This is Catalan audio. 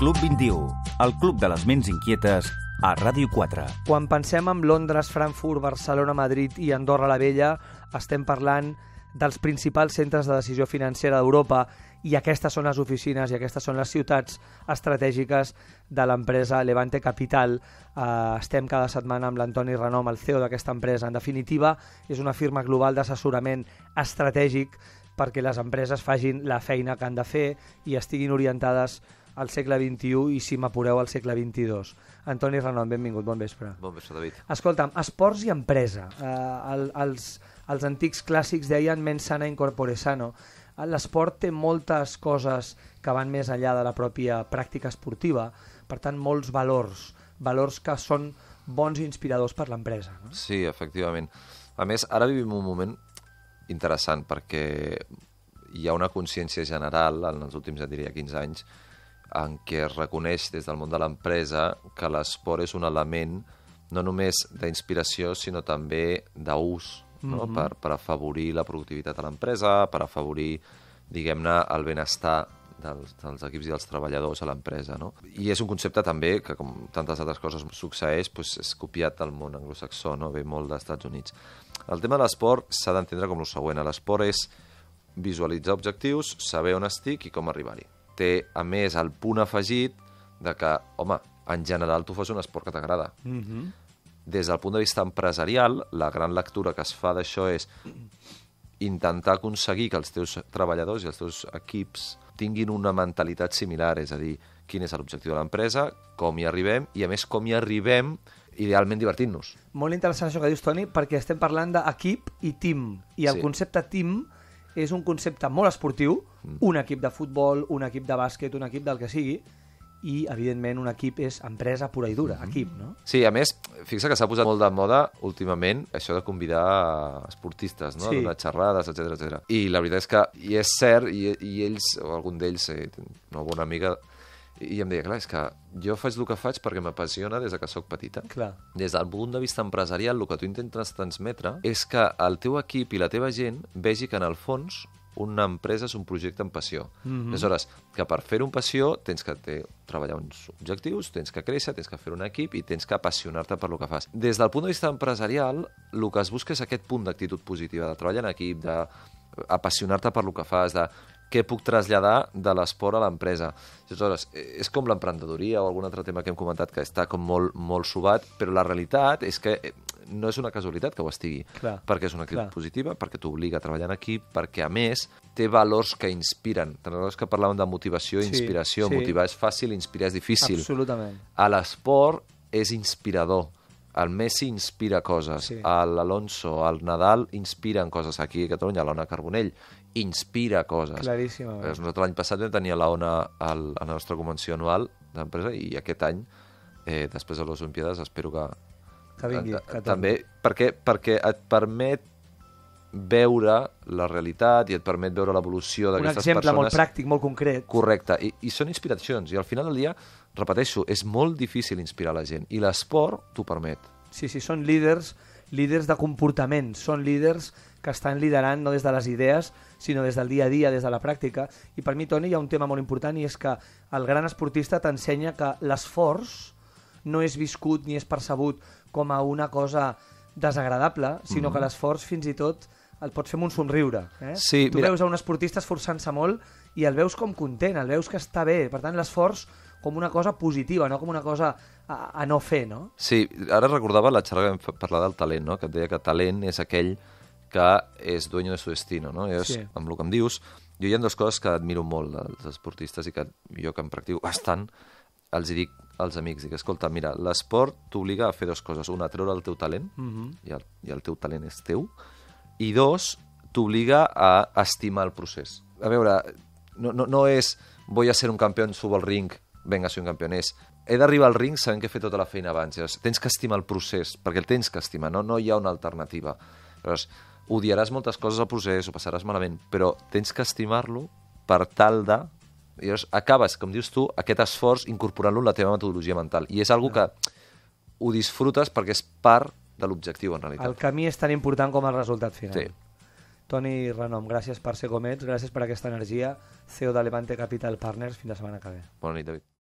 Club 21, el club de les ments inquietes a Ràdio 4. Quan pensem en Londres, Frankfurt, Barcelona, Madrid i Andorra la Vella, estem parlant dels principals centres de decisió financera d'Europa i aquestes són les oficines i aquestes són les ciutats estratègiques de l'empresa Levante Capital. Uh, estem cada setmana amb l'Antoni Renom, el CEO d'aquesta empresa. En definitiva, és una firma global d'assessorament estratègic perquè les empreses fagin la feina que han de fer i estiguin orientades al segle XXI i, si m'apureu, al segle XXII. Antoni Renom, benvingut, bon vespre. Bon vespre, David. Escolta'm, esports i empresa. Eh, el, els, els antics clàssics deien mens sana incorpore sano. Eh, l'esport té moltes coses que van més enllà de la pròpia pràctica esportiva, per tant, molts valors, valors que són bons inspiradors per l'empresa. No? Sí, efectivament. A més, ara vivim un moment interessant perquè hi ha una consciència general en els últims, ja diria, 15 anys en què es reconeix des del món de l'empresa que l'esport és un element no només d'inspiració, sinó també d'ús, no? mm -hmm. per, per afavorir la productivitat a l'empresa, per afavorir, diguem-ne, el benestar dels, dels equips i dels treballadors a l'empresa. No? I és un concepte també que, com tantes altres coses succeeix, doncs és copiat del món anglosaxó, no? ve molt dels Estats Units. El tema de l'esport s'ha d'entendre com el següent. L'esport és visualitzar objectius, saber on estic i com arribar-hi té, a més, el punt afegit de que, home, en general tu fas un esport que t'agrada. Mm -hmm. Des del punt de vista empresarial, la gran lectura que es fa d'això és intentar aconseguir que els teus treballadors i els teus equips tinguin una mentalitat similar, és a dir, quin és l'objectiu de l'empresa, com hi arribem i, a més, com hi arribem idealment divertint-nos. Molt interessant això que dius, Toni, perquè estem parlant d'equip i team. I el sí. concepte team és un concepte molt esportiu, Mm. un equip de futbol, un equip de bàsquet, un equip del que sigui, i, evidentment, un equip és empresa pura i dura, mm-hmm. equip, no? Sí, a més, fixa que s'ha posat molt de moda últimament això de convidar esportistes, no? Sí. De xerrades, etc etc. I la veritat és que i és cert, i, i ells, o algun d'ells, eh, una bona amiga, i em deia, clar, és que jo faig el que faig perquè m'apassiona des de que sóc petita. Clar. Des del punt de vista empresarial, el que tu intentes transmetre és que el teu equip i la teva gent vegi que en el fons una empresa és un projecte amb passió. Mm -hmm. Aleshores, que per fer un passió tens que té, treballar uns objectius, tens que créixer, tens que fer un equip i tens que apassionar-te per lo que fas. Des del punt de vista empresarial, el que es busca és aquest punt d'actitud positiva, de treballar en equip, de apassionar-te per lo que fas, de què puc traslladar de l'esport a l'empresa. Aleshores, e, és com l'emprendedoria o algun altre tema que hem comentat que està com molt, molt sobat, però la realitat és que no és una casualitat que ho estigui, clar, perquè és una actitud clar. positiva, perquè t'obliga a treballar en equip, perquè, a més, té valors que inspiren. Tant recordes que parlàvem de motivació i sí, inspiració? Sí. Motivar és fàcil, inspirar és difícil. Absolutament. A l'esport és inspirador. El Messi inspira coses, sí. l'Alonso, el Nadal inspiren coses. Aquí a Catalunya, l'Ona Carbonell inspira coses. Claríssim. Nosaltres l'any passat vam tenir l'Ona a la nostra convenció anual d'empresa i aquest any, eh, després de les Olimpiades, espero que que vingui, eh, eh, que També perquè, perquè et permet veure la realitat i et permet veure l'evolució d'aquestes persones. Un exemple molt pràctic, molt concret. Correcte, I, i són inspiracions. I al final del dia, repeteixo, és molt difícil inspirar la gent i l'esport t'ho permet. Sí, sí, són líders, líders de comportament, són líders que estan liderant no des de les idees, sinó des del dia a dia, des de la pràctica. I per mi, Toni, hi ha un tema molt important i és que el gran esportista t'ensenya que l'esforç no és viscut ni és percebut com a una cosa desagradable, sinó mm -hmm. que l'esforç fins i tot el pots fer amb un somriure. Eh? Sí, tu mira... veus a un esportista esforçant-se molt i el veus com content, el veus que està bé. Per tant, l'esforç com una cosa positiva, no com una cosa a, a no fer, no? Sí, ara recordava la xerrada que vam parlar del talent, no? que et deia que talent és aquell que és dueño de su destino. No? Llavors, sí. amb el que em dius, jo hi ha dues coses que admiro molt dels esportistes i que jo que em practico bastant, els dic als amics, dic, escolta, mira, l'esport t'obliga a fer dues coses. Una, a treure el teu talent, mm -hmm. i, el, i el teu talent és teu, i dos, t'obliga a estimar el procés. A veure, no, no, no és vull a ser un campió, subo al ring, venga, soy un campió, és he d'arribar al ring sabent que he fet tota la feina abans. Llavors, tens que estimar el procés, perquè el tens que estimar, no, no hi ha una alternativa. Llavors, odiaràs moltes coses al procés, ho passaràs malament, però tens que estimar-lo per tal de i llavors acabes, com dius tu, aquest esforç incorporant-lo en la teva metodologia mental. I és algo que ho disfrutes perquè és part de l'objectiu, en realitat. El camí és tan important com el resultat final. Sí. Toni Renom, gràcies per ser com ets, gràcies per aquesta energia. CEO de Levante Capital Partners, fins la setmana que ve. Bona nit, David.